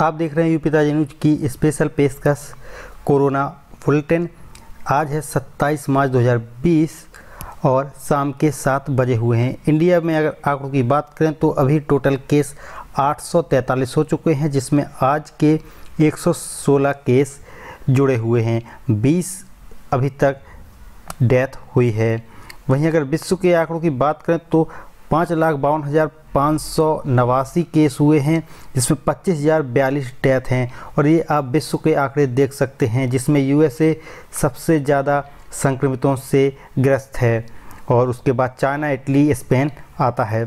आप देख रहे हैं यू पिताजी न्यूज की स्पेशल पेशकश कोरोना बुलेटिन आज है 27 मार्च 2020 और शाम के सात बजे हुए हैं इंडिया में अगर आंकड़ों की बात करें तो अभी टोटल केस 843 हो चुके हैं जिसमें आज के 116 केस जुड़े हुए हैं 20 अभी तक डेथ हुई है वहीं अगर विश्व के आंकड़ों की बात करें तो पाँच लाख बावन हज़ार पाँच सौ नवासी केस हुए हैं जिसमें पच्चीस हज़ार बयालीस डेथ हैं और ये आप विश्व के आंकड़े देख सकते हैं जिसमें यूएसए सबसे ज़्यादा संक्रमितों से ग्रस्त है और उसके बाद चाइना इटली स्पेन आता है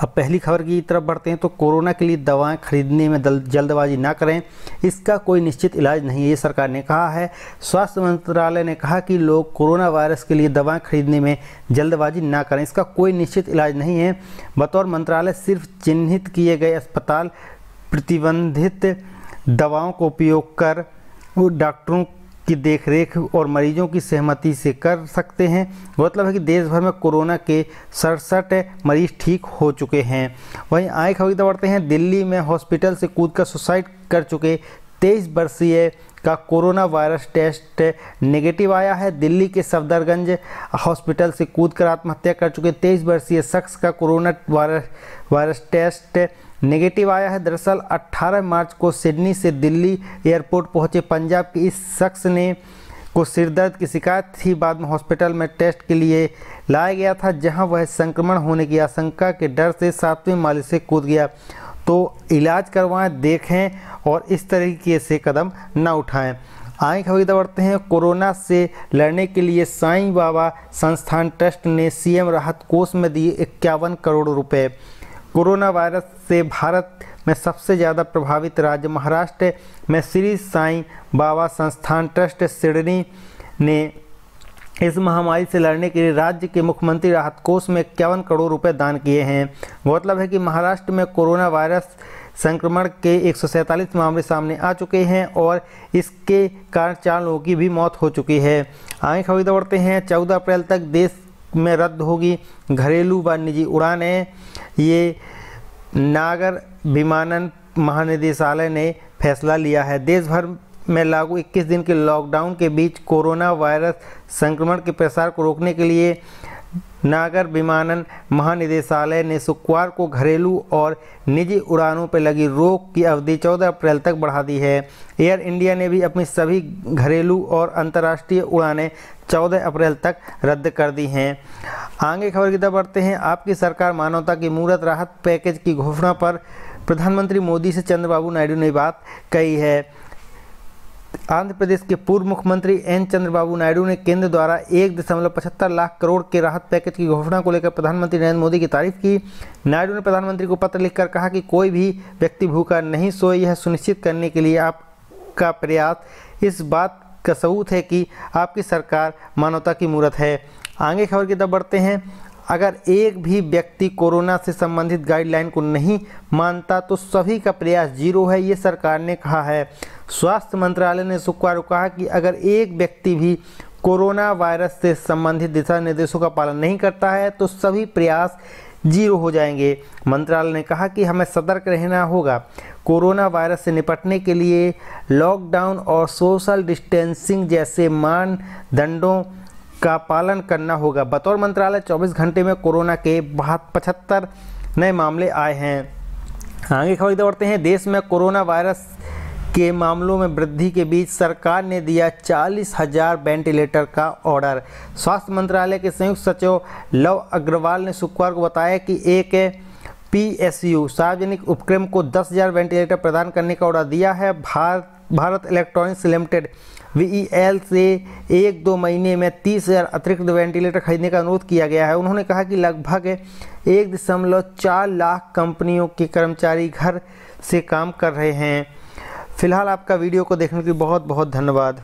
अब पहली खबर की तरफ बढ़ते हैं तो कोरोना के लिए दवाएं खरीदने में जल्दबाजी ना करें इसका कोई निश्चित इलाज नहीं है ये सरकार ने कहा है स्वास्थ्य मंत्रालय ने कहा कि लोग कोरोना वायरस के लिए दवाएं खरीदने में जल्दबाजी ना करें इसका कोई निश्चित इलाज नहीं है बतौर मंत्रालय सिर्फ चिन्हित किए गए अस्पताल प्रतिबंधित दवाओं को उपयोग कर डॉक्टरों की देखरेख और मरीजों की सहमति से कर सकते हैं मतलब है कि देश भर में कोरोना के सड़सठ मरीज ठीक हो चुके हैं वहीं आए खबर तो बढ़ते हैं दिल्ली में हॉस्पिटल से कूद कर सुसाइड कर चुके तेईस वर्षीय का कोरोना वायरस टेस्ट नेगेटिव आया है दिल्ली के सफदरगंज हॉस्पिटल से कूद कर आत्महत्या कर चुके तेईस वर्षीय शख्स का corona virus virus test negative आया है दरअसल 18 मार्च को सिडनी से दिल्ली एयरपोर्ट पहुंचे पंजाब के इस शख्स ने को सिरदर्द की शिकायत थी बाद में हॉस्पिटल में टेस्ट के लिए लाया गया था जहां वह संक्रमण होने की आशंका के डर से सातवें माले से कूद गया तो इलाज करवाएं देखें और इस तरीके से कदम ना उठाएं आगे खबर दबरते बढ़ते हैं कोरोना से लड़ने के लिए साईं बाबा संस्थान ट्रस्ट ने सीएम राहत कोष में दिए इक्यावन करोड़ रुपए कोरोना वायरस से भारत में सबसे ज़्यादा प्रभावित राज्य महाराष्ट्र में श्री साईं बाबा संस्थान ट्रस्ट सिडनी ने इस महामारी से लड़ने के लिए राज्य के मुख्यमंत्री राहत कोष में इक्यावन करोड़ रुपए दान किए हैं गौरतलब है कि महाराष्ट्र में कोरोना वायरस संक्रमण के एक मामले सामने आ चुके हैं और इसके कारण चार लोगों की भी मौत हो चुकी है आगे खबर बढ़ते हैं चौदह अप्रैल तक देश में रद्द होगी घरेलू व निजी उड़ानें ये नागर विमानन महानिदेशालय ने फैसला लिया है देश भर में लागू 21 दिन के लॉकडाउन के बीच कोरोना वायरस संक्रमण के प्रसार को रोकने के लिए नागर विमानन महानिदेशालय ने शुक्रवार को घरेलू और निजी उड़ानों पर लगी रोक की अवधि 14 अप्रैल तक बढ़ा दी है एयर इंडिया ने भी अपनी सभी घरेलू और अंतर्राष्ट्रीय उड़ानें 14 अप्रैल तक रद्द कर दी हैं आगे खबर की तरफ बढ़ते हैं आपकी सरकार मानवता की मूर्त राहत पैकेज की घोषणा पर प्रधानमंत्री मोदी से चंद्रबाबू नायडू ने बात कही है आंध्र प्रदेश के पूर्व मुख्यमंत्री एन चंद्रबाबू नायडू ने केंद्र द्वारा एक दशमलव पचहत्तर लाख करोड़ के राहत पैकेज की घोषणा को लेकर प्रधानमंत्री नरेंद्र मोदी की तारीफ की नायडू ने प्रधानमंत्री को पत्र लिखकर कहा कि कोई भी व्यक्ति भूखा नहीं सोए यह सुनिश्चित करने के लिए आपका प्रयास इस बात का सबूत है कि आपकी सरकार मानवता की मूर्त है आगे खबर की तरफ बढ़ते हैं अगर एक भी व्यक्ति कोरोना से संबंधित गाइडलाइन को नहीं मानता तो सभी का प्रयास जीरो है ये सरकार ने कहा है स्वास्थ्य मंत्रालय ने शुक्रवार को कहा कि अगर एक व्यक्ति भी कोरोना वायरस से संबंधित दिशा निर्देशों का पालन नहीं करता है तो सभी प्रयास जीरो हो जाएंगे मंत्रालय ने कहा कि हमें सतर्क रहना होगा कोरोना वायरस से निपटने के लिए लॉकडाउन और सोशल डिस्टेंसिंग जैसे मानदंडों का पालन करना होगा बतौर मंत्रालय 24 घंटे में कोरोना के पचहत्तर नए मामले आए हैं आगे खबर दौड़ते हैं देश में कोरोना वायरस के मामलों में वृद्धि के बीच सरकार ने दिया चालीस हजार वेंटिलेटर का ऑर्डर स्वास्थ्य मंत्रालय के संयुक्त सचिव लव अग्रवाल ने शुक्रवार को बताया कि एक पीएसयू सार्वजनिक उपक्रम को 10,000 वेंटिलेटर प्रदान करने का ऑर्डर दिया है भारत भारत इलेक्ट्रॉनिक्स लिमिटेड वी से एक दो महीने में तीस हज़ार अतिरिक्त वेंटिलेटर खरीदने का अनुरोध किया गया है उन्होंने कहा कि लगभग एक दशमलव चार लाख कंपनियों के कर्मचारी घर से काम कर रहे हैं फिलहाल आपका वीडियो को देखने के लिए बहुत बहुत धन्यवाद